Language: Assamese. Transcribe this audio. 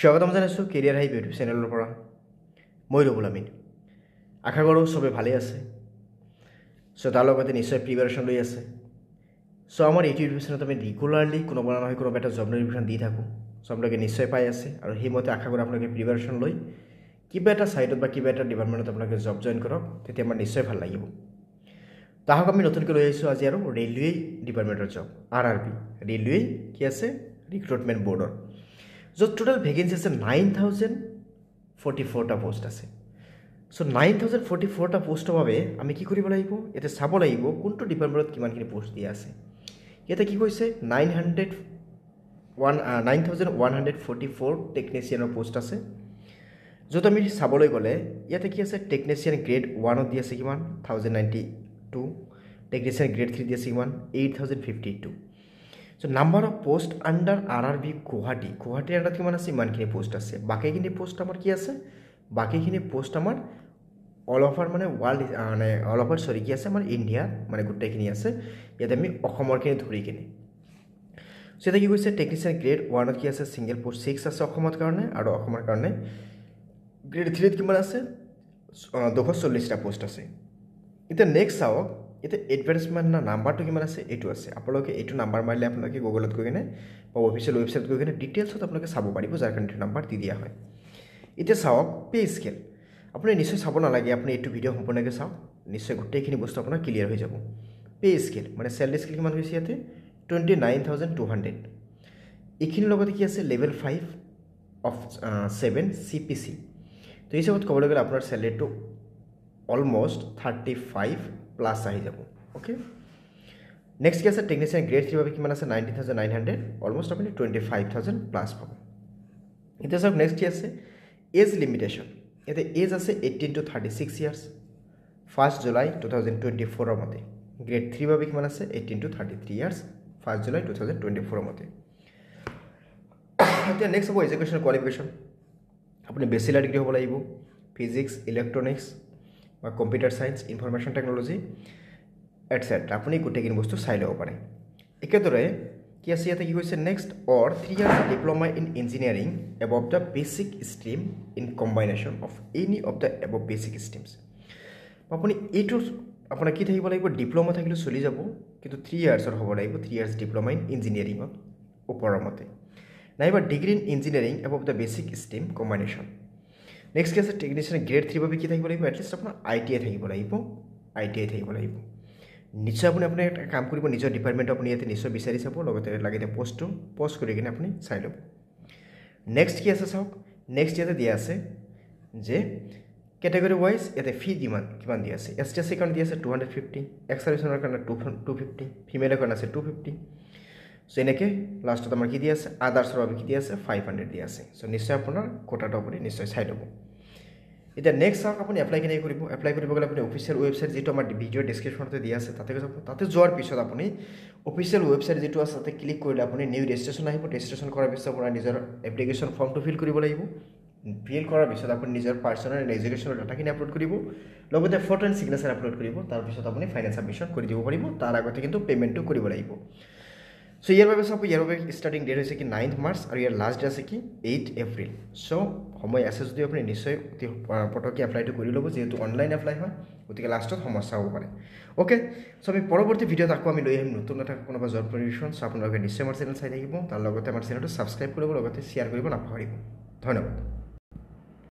স্বাগতম জানাইছোঁ কেৰিয়াৰ হাই ইউটিউব চেনেলৰ পৰা মই ৰবুল আমিন আশা কৰোঁ চবেই ভালেই আছে চ' তাৰ লগতে নিশ্চয় প্ৰিপেৰেশ্যন লৈ আছে চ' আমাৰ ইউটিউব চেনেলত আমি ৰেগুলাৰলি কোনোবা নহয় কোনোবা এটা জব নটিফিকেশ্যন দি থাকোঁ চ' আপোনালোকে নিশ্চয় পাই আছে আৰু সেইমতে আশা কৰোঁ আপোনালোকে প্ৰিপেৰেশ্যন লৈ কিবা এটা ছাইডত বা কিবা এটা ডিপাৰ্টমেণ্টত আপোনালোকে জব জইন কৰক তেতিয়া আমাৰ নিশ্চয় ভাল লাগিব তাহক আমি নতুনকৈ লৈ আহিছোঁ আজি আৰু ৰেলৱে ডিপাৰ্টমেণ্টৰ job R R B railway কি আছে ৰিক্ৰুটমেণ্ট বৰ্ডৰ য'ত টোটেল ভেকেঞ্চি আছে নাইন থাউজেণ্ড ফৰ্টি ফ'ৰটা পষ্ট আছে চ' নাইন থাউজেণ্ড ফৰ্টি ফ'ৰটা পষ্টৰ বাবে আমি কি কৰিব লাগিব ইয়াতে চাব লাগিব কোনটো ডিপাৰ্টমেণ্টত কিমানখিনি পষ্ট দিয়া আছে ইয়াতে কি কৈছে nine hundred one nine thousand one hundred forty four টেকনিচিয়ানৰ পষ্ট আছে য'ত আমি চাবলৈ গ'লে ইয়াতে কি আছে টেকনিচিয়ান গ্ৰেড ওৱানত দি আছে কিমান thousand ninety two technician grade three দি আছে কিমান eight thousand fifty two so' number of post under R R B Guwahati Guwahati আণ্ডাৰত কিমান আছে ইমানখিনি পষ্ট আছে বাকীখিনি পষ্ট আমাৰ কি আছে বাকীখিনি পষ্ট আমাৰ অল অভাৰ মানে ৱৰ্ল্ড মানে অল অভাৰ চৰি কি আছে আমাৰ ইণ্ডিয়া মানে গোটেইখিনি আছে ইয়াত আমি অসমৰখিনি ধৰি কিনে চ' ইয়াতে কি কৈছে টেকনিচিয়ান গ্ৰেড ওৱানত কি আছে ছিংগল পষ্ট ছিক্স আছে অসমত কাৰণে আৰু অসমৰ কাৰণে গ্ৰেড থ্ৰীত কিমান আছে দুশ চল্লিছটা পষ্ট আছে এতিয়া নেক্সট চাওক এতিয়া এডভাৰ্টাইজমেণ্টৰ নাম্বাৰটো কিমান আছে এইটো আছে আপোনালোকে এইটো নাম্বাৰ মাৰিলে আপোনালোকে গুগলত গৈ কিনে বা অফিচিয়েল ৱেবছাইট গৈ কিনে ডিটেইলছত আপোনালোকে চাব পাৰিব যাৰ কাৰণে এইটো নাম্বাৰ দি দিয়া হয় এতিয়া চাওক পে স্কেল আপুনি নিশ্চয় চাব নালাগে আপুনি এইটো ভিডিঅ' সম্পূৰ্ণকৈ চাওক নিশ্চয় গোটেইখিনি বস্তু আপোনাৰ ক্লিয়াৰ হৈ যাব পে স্কেল মানে চেলাৰী স্কেল কিমান হৈছে ইয়াতে twenty nine thousand two hundred এইখিনিৰ লগতে কি আছে level five of seven C P C ত' হিচাপত ক'বলৈ গ'লে আপোনাৰ চেলেৰীটো অলম'ষ্ট থাৰ্টি ফাইভ প্লাছ আহি যাব অ'কে নেক্সট কি আছে টেকনিচিয়ান গ্ৰেড থ্ৰীৰ বাবে কিমান আছে ninety thousand nine hundred almost আপুনি টুৱেণ্টি ফাইভ থাউজেণ্ড প্লাছ পাব এতিয়া চাওক নেক্সট কি আছে এজ লিমিটেশ্যন ইয়াতে এজ আছে eighteen to thirty six years first July two thousand twenty ফ'ৰৰ মতে গ্ৰেড থ্ৰীৰ বাবে কিমান আছে eighteen to thirty three years first July two thousand twenty ফ'ৰৰ মতে এতিয়া নেক্সট হ'ব এডুকেশ্যনেল কোৱালিফিকেশ্যন আপুনি বেচিলাৰ ডিগ্ৰী হ'ব লাগিব ফিজিক্স ইলেক্ট্ৰনিক্স বা computer science information technology etcetera আপুনি গোটেইখিনি বস্তু চাই ল'ব পাৰে একেদৰে কি আছে ইয়াতে কি কৈছে next or three year diploma in engineering above the basic stream in combination of any of the above basic streams আপুনি এইটো আপোনাৰ কি থাকিব লাগিব ডিপ্ল'মা থাকিলে চলি যাব কিন্তু থ্ৰী ইয়াৰ্ছৰ হ'ব লাগিব থ্ৰী ইয়াৰ্ছ ডিপ্ল'মা ইন ইঞ্জিনিয়াৰিঙত ওপৰৰ মতে নাইবা degree in engineering above the basic stream combination next কি আছে টেকনিচিয়ান গ্ৰেড থ্ৰী বাবে কি থাকিব লাগিব এটলিষ্ট আপোনাৰ আই টি আই থাকিব লাগিব আই টি আই থাকিব লাগিব নিশ্চয় আপুনি আপুনি এটা কাম কৰিব নিজৰ ডিপাৰ্টমেণ্ট আপুনি ইয়াতে নিশ্চয় বিচাৰি চাব লগতে লাগিলে পষ্টটো পষ্ট কৰি কিনে আপুনি চাই ল'ব নেক্সট কি আছে চাওক নেক্সট ইয়াতে দিয়া আছে যে কেটেগৰি ৱাইজ ইয়াতে ফি কিমান কিমান দিয়া আছে এছ টি এছ চিৰ কাৰণে দিয়া আছে টু হাণ্ড্ৰেড ফিফটি এক্সাৰভিছনৰ কাৰণে টু টু ফিফটি ফিমেলৰ কাৰণে আছে টু ফিফটি সো এনেকে লাস্টত আমাৰ কি দি আছে আদাৰ্ছৰ বাবে কি দি আছে ফাইভ হাণ্ড্ৰেড দি আছে চ' নিশ্চয় আপোনাৰ কোটাটো আপুনি নিশ্চয় চাই ল'ব এতিয়া নেক্সট চাওক আপুনি এপ্লাই কেনেকৈ কৰিব এপ্লাই কৰিব গ'লে আপুনি অফিচিয়েল ৱেবছাইট যিটো আমাৰ ভিডিঅ' ডিছক্ৰিপশ্যনতে দিয়া আছে তাতে যাব তাতে যোৱাৰ পিছত আপুনি অফিচিয়েল ৱেবছাইট যিটো আছে তাতে ক্লিক কৰিলে আপুনি নিউ ৰেজিষ্ট্ৰেশ্যন আহিব ৰেজিষ্ট্ৰেশ্যন কৰাৰ পিছত আপোনাৰ নিজৰ এপ্লিকেশ্যন ফৰ্মটো ফিল কৰিব লাগিব ফিল কৰাৰ পিছত আপুনি নিজৰ পাৰ্চনেল এডুকেশ্যনৰ ডাটাখিনি আপলোড কৰিব লগতে ফটো এণ্ড ছিগনেচাৰ আপলোড কৰিব তাৰপিছত আপুনি ফাইনেন্স ছাবমিশ্যন কৰি দিব পাৰিব তাৰ আগতে কিন্তু পে'মেণ্টটো কৰিব লাগিব চ' ইয়াৰ বাবে চাব ইয়াৰ বাবে ষ্টাৰ্টিং ডেট হৈছে কি নাইন্থ মাৰ্চ আৰু ইয়াৰ লাষ্ট ডে আছে কি এইট এপ্ৰিল চ' সময় আছে যদিও আপুনি নিশ্চয় অতি পটককৈ এপ্লাইটো কৰি ল'ব যিহেতু অনলাইন এপ্লাই হয় গতিকে লাষ্টত সমস্যা হ'ব পাৰে অ'কে চ' আমি পৰৱৰ্তী ভিডিঅ'ত আকৌ আমি লৈ আহিম নতুন এটা কোনোবা জব প্ৰিভিশ্যন চ' আপোনালোকে নিশ্চয় আমাৰ চেনেল চাই থাকিব তাৰ লগতে আমাৰ চেনেলটো ছাবস্ক্ৰাইব কৰিব লগতে শ্বেয়াৰ কৰিব নাপাহৰিব ধন্যবাদ